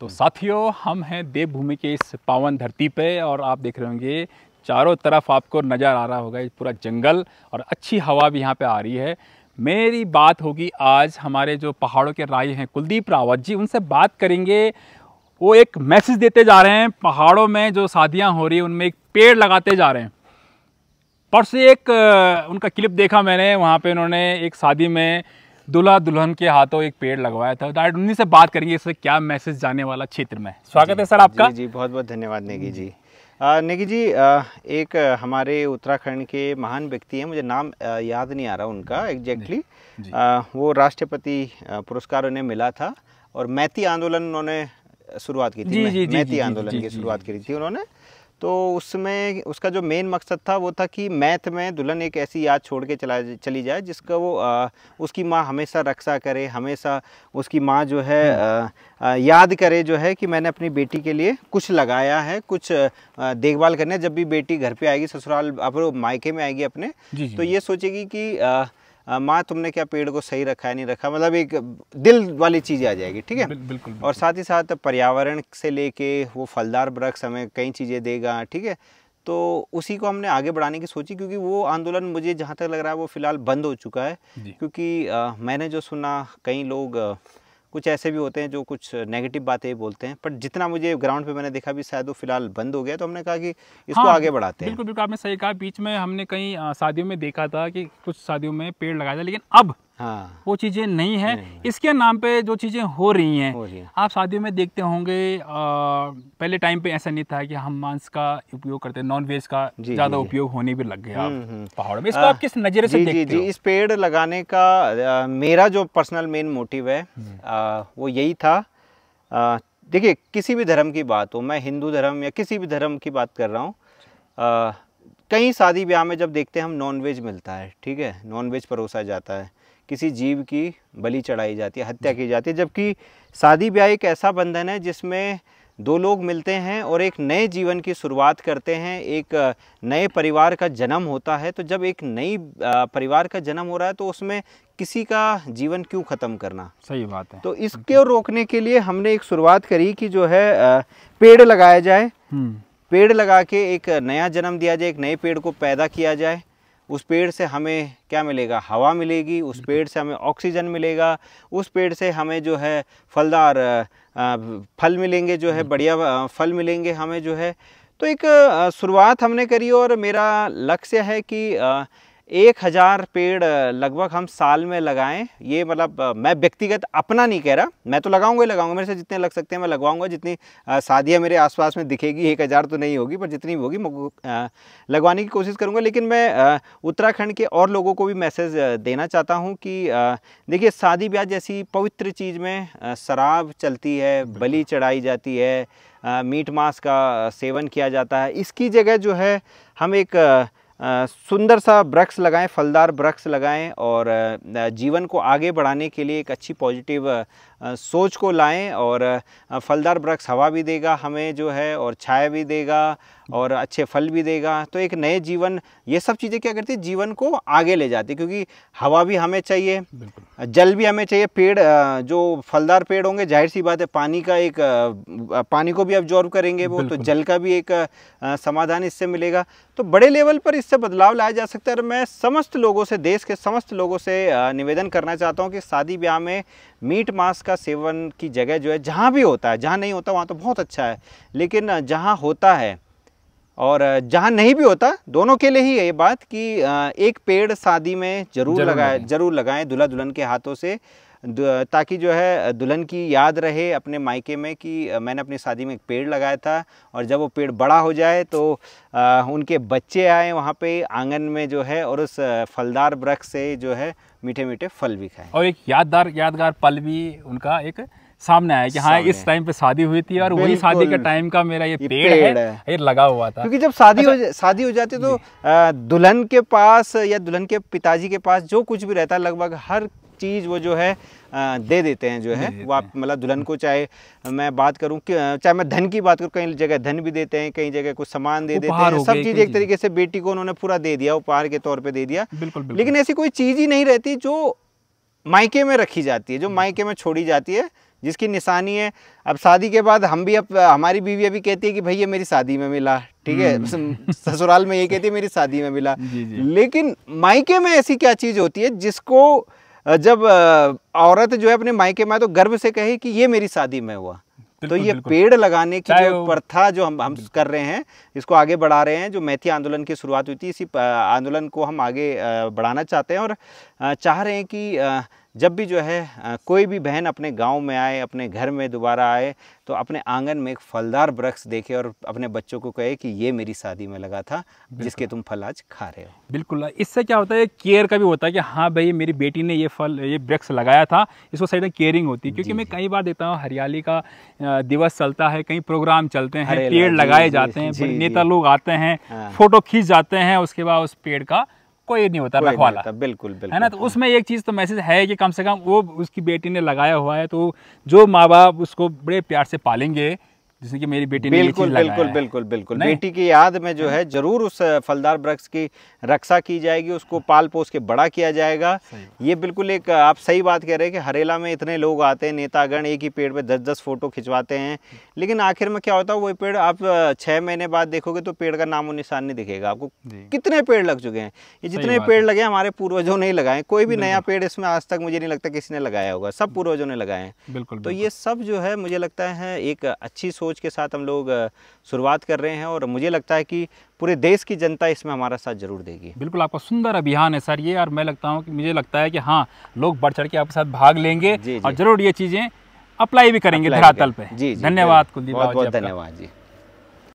तो साथियों हम हैं देवभूमि के इस पावन धरती पे और आप देख रहे होंगे चारों तरफ आपको नज़र आ रहा होगा ये पूरा जंगल और अच्छी हवा भी यहाँ पे आ रही है मेरी बात होगी आज हमारे जो पहाड़ों के राय हैं कुलदीप रावत जी उनसे बात करेंगे वो एक मैसेज देते जा रहे हैं पहाड़ों में जो शादियाँ हो रही हैं उनमें एक पेड़ लगाते जा रहे हैं परसों एक उनका क्लिप देखा मैंने वहाँ पे उन्होंने एक शादी में दुल्हा दुल्हन के हाथों एक पेड़ लगवाया था डायरेक्ट उन्हीं से बात करेंगे इससे क्या मैसेज जाने वाला क्षेत्र में स्वागत है सर आपका जी, बहुत बहुत धन्यवाद नेगी जी नेगी जी एक हमारे उत्तराखंड के महान व्यक्ति हैं मुझे नाम याद नहीं आ रहा उनका एग्जैक्टली वो राष्ट्रपति पुरस्कार उन्हें मिला था और मैथी आंदोलन उन्होंने शुरुआत की थी मैती आंदोलन की शुरुआत करी थी उन्होंने तो उसमें उसका जो मेन मकसद था वो था कि मैथ में दुल्हन एक ऐसी याद छोड़ के चला चली जाए जिसका वो आ, उसकी माँ हमेशा रक्षा करे हमेशा उसकी माँ जो है आ, हम्म। आ, याद करे जो है कि मैंने अपनी बेटी के लिए कुछ लगाया है कुछ देखभाल करने जब भी बेटी घर पे आएगी ससुराल अब मायके में आएगी अपने जी जी। तो ये सोचेगी कि माँ तुमने क्या पेड़ को सही रखा है नहीं रखा मतलब एक दिल वाली चीज़ आ जाएगी ठीक है बिल्कुल, और साथ ही साथ पर्यावरण से लेके वो फलदार वृक्ष हमें कई चीज़ें देगा ठीक है तो उसी को हमने आगे बढ़ाने की सोची क्योंकि वो आंदोलन मुझे जहाँ तक लग रहा है वो फ़िलहाल बंद हो चुका है क्योंकि आ, मैंने जो सुना कई लोग कुछ ऐसे भी होते हैं जो कुछ नेगेटिव बातें बोलते हैं पर जितना मुझे ग्राउंड पे मैंने देखा भी शायद वो फिलहाल बंद हो गया तो हमने कहा कि इसको हाँ, आगे बढ़ाते हैं बिल्कुल बिल्कुल आपने सही कहा बीच में हमने कई शादियों में देखा था कि कुछ शादियों में पेड़ लगाया था लेकिन अब हाँ। वो चीज़ें नहीं है नहीं। इसके नाम पे जो चीज़ें हो रही हैं है। आप शादियों में देखते होंगे पहले टाइम पे ऐसा नहीं था कि हम मांस का उपयोग करते नॉन वेज का ज़्यादा उपयोग होने भी लग गया हम्म, हम्म। पहाड़ों में इसको आ, आप किस नज़र से जी, देखते जी, हो? इस पेड़ लगाने का आ, मेरा जो पर्सनल मेन मोटिव है हम्म। वो यही था देखिए किसी भी धर्म की बात हो मैं हिंदू धर्म या किसी भी धर्म की बात कर रहा हूँ कई शादी ब्याह में जब देखते हैं हम नॉनवेज मिलता है ठीक है नॉनवेज परोसा जाता है किसी जीव की बलि चढ़ाई जाती है हत्या की जाती है जबकि शादी ब्याह एक ऐसा बंधन है जिसमें दो लोग मिलते हैं और एक नए जीवन की शुरुआत करते हैं एक नए परिवार का जन्म होता है तो जब एक नई परिवार का जन्म हो रहा है तो उसमें किसी का जीवन क्यों ख़त्म करना सही बात है तो इसके रोकने के लिए हमने एक शुरुआत करी कि जो है पेड़ लगाया जाए हम्म। पेड़ लगा के एक नया जन्म दिया जाए एक नए पेड़ को पैदा किया जाए उस पेड़ से हमें क्या मिलेगा हवा मिलेगी उस पेड़ से हमें ऑक्सीजन मिलेगा उस पेड़ से हमें जो है फलदार फल मिलेंगे जो है बढ़िया फल मिलेंगे हमें जो है तो एक शुरुआत हमने करी और मेरा लक्ष्य है कि एक हज़ार पेड़ लगभग हम साल में लगाएं ये मतलब मैं व्यक्तिगत अपना नहीं कह रहा मैं तो लगाऊंगा ही लगाऊंगा मेरे से जितने लग सकते हैं मैं लगवाऊंगा जितनी शादियाँ मेरे आसपास में दिखेगी एक हज़ार तो नहीं होगी पर जितनी होगी मैं लगवाने की कोशिश करूँगा लेकिन मैं उत्तराखंड के और लोगों को भी मैसेज देना चाहता हूँ कि देखिए शादी ब्याह जैसी पवित्र चीज़ में शराब चलती है बलि चढ़ाई जाती है मीट मांस का सेवन किया जाता है इसकी जगह जो है हम एक सुंदर सा वृक्ष लगाएं फलदार वृक्ष लगाएं और जीवन को आगे बढ़ाने के लिए एक अच्छी पॉजिटिव सोच को लाएं और फलदार वृक्ष हवा भी देगा हमें जो है और छाया भी देगा और अच्छे फल भी देगा तो एक नए जीवन ये सब चीज़ें क्या करती है जीवन को आगे ले जाती है क्योंकि हवा भी हमें चाहिए जल भी हमें चाहिए पेड़ जो फलदार पेड़ होंगे जाहिर सी बात है पानी का एक पानी को भी ऑब्जॉर्व करेंगे वो तो जल का भी एक समाधान इससे मिलेगा तो बड़े लेवल पर इससे बदलाव लाया जा सकता है और मैं समस्त लोगों से देश के समस्त लोगों से निवेदन करना चाहता हूँ कि शादी ब्याह में मीट मांस का सेवन की जगह जो है जहाँ भी होता है जहाँ नहीं होता वहाँ तो बहुत अच्छा है लेकिन जहाँ होता है और जहाँ नहीं भी होता दोनों के लिए ही है ये बात कि एक पेड़ शादी में जरूर, लगाए जरूर लगाएं दुल्हा दुल्हन के हाथों से ताकि जो है दुल्हन की याद रहे अपने मायके में कि मैंने अपनी शादी में एक पेड़ लगाया था और जब वो पेड़ बड़ा हो जाए तो उनके बच्चे आए वहाँ पे आंगन में जो है और उस फलदार वृक्ष से जो है मीठे मीठे फल भी खाए और एक यादगार यादगार पल भी उनका एक सामने आया कि हाँ इस टाइम पे शादी हुई थी और वही शादी के टाइम का मेरा ये, ये पेड़, पेड़ है, है ये लगा हुआ था क्योंकि जब शादी अच्छा, हो शादी हो जाती तो दुल्हन के पास या दुल्हन के पिताजी के पास जो कुछ भी रहता लगभग हर चीज़ वो जो है दे देते हैं जो है वो आप मतलब दुल्हन को चाहे मैं बात करूँ चाहे मैं धन की बात करूँ कई जगह धन भी देते हैं कई जगह कुछ सामान दे देते हैं सब चीज़ एक तरीके से बेटी को उन्होंने पूरा दे दिया उपहार के तौर पर दे दिया लेकिन ऐसी कोई चीज़ ही नहीं रहती जो मायके में रखी जाती है जो मायके में छोड़ी जाती है जिसकी निशानी है अब शादी के बाद हम भी अब हमारी बीवी अभी कहती है कि भैया मेरी शादी में मिला ठीक है हम्म। ससुराल में ये कहती है मेरी शादी में मिला जी जी। लेकिन मायके में ऐसी क्या चीज़ होती है जिसको जब औरत जो है अपने मायके में तो गर्व से कहे कि ये मेरी शादी में हुआ तो ये पेड़ लगाने की जो प्रथा जो हम हम कर रहे हैं इसको आगे बढ़ा रहे हैं जो मैथी आंदोलन की शुरुआत हुई थी इसी आंदोलन को हम आगे बढ़ाना चाहते हैं और चाह रहे हैं कि जब भी जो है कोई भी बहन अपने गांव में आए अपने घर में दोबारा आए तो अपने आंगन में एक फलदार वृक्ष देखे और अपने बच्चों को कहे कि ये मेरी शादी में लगा था जिसके तुम फल आज खा रहे हो बिल्कुल इससे क्या होता है केयर का भी होता है कि हाँ भाई मेरी बेटी ने ये फल ये वृक्ष लगाया था इसको सही तरह केयरिंग होती है क्योंकि मैं कई बार देखता हूँ हरियाली का दिवस चलता है कई प्रोग्राम चलते हैं पेड़ लगाए जाते हैं नेता लोग आते हैं हाँ। फोटो खींच जाते हैं उसके बाद उस पेड़ का कोई नहीं होता रखवाला बिल्कुल बिल्कुल है ना तो उसमें एक चीज़ तो मैसेज है कि कम से कम वो उसकी बेटी ने लगाया हुआ है तो जो माँ बाप उसको बड़े प्यार से पालेंगे जिसमें कि मेरी बेटी ने बिल्कुल बिल्कुल बिल्कुल बिल्कुल बेटी की याद में जो है जरूर उस फलदार वृक्ष की रक्षा की जाएगी उसको पाल पोस के बड़ा किया जाएगा ये बिल्कुल एक आप सही बात कह रहे हैं कि हरेला में इतने लोग आते हैं नेतागण एक ही पेड़ पे दस दस फोटो खिंचवाते हैं लेकिन आखिर में क्या होता है वो पेड़ आप छः महीने बाद देखोगे तो पेड़ का नामो निशान नहीं दिखेगा आपको कितने पेड़ लग चुके हैं ये जितने पेड़ लगे हमारे पूर्वजों ने लगाए कोई भी नया पेड़ इसमें आज तक मुझे नहीं लगता किसी ने लगाया होगा सब पूर्वजों ने लगाए हैं तो ये सब जो है मुझे लगता है एक अच्छी सोच सोच के साथ हम लोग शुरुआत कर रहे हैं और मुझे लगता है कि पूरे देश की जनता इसमें हमारा साथ जरूर देगी बिल्कुल आपका सुंदर अभियान है सर ये और मैं लगता हूँ कि मुझे लगता है कि हाँ लोग बढ़ चढ़ के आपके साथ भाग लेंगे जी, जी। और जरूर ये चीज़ें अप्लाई भी करेंगे धरातल पर जी धन्यवाद कुलदीप बहुत बहुत धन्यवाद जी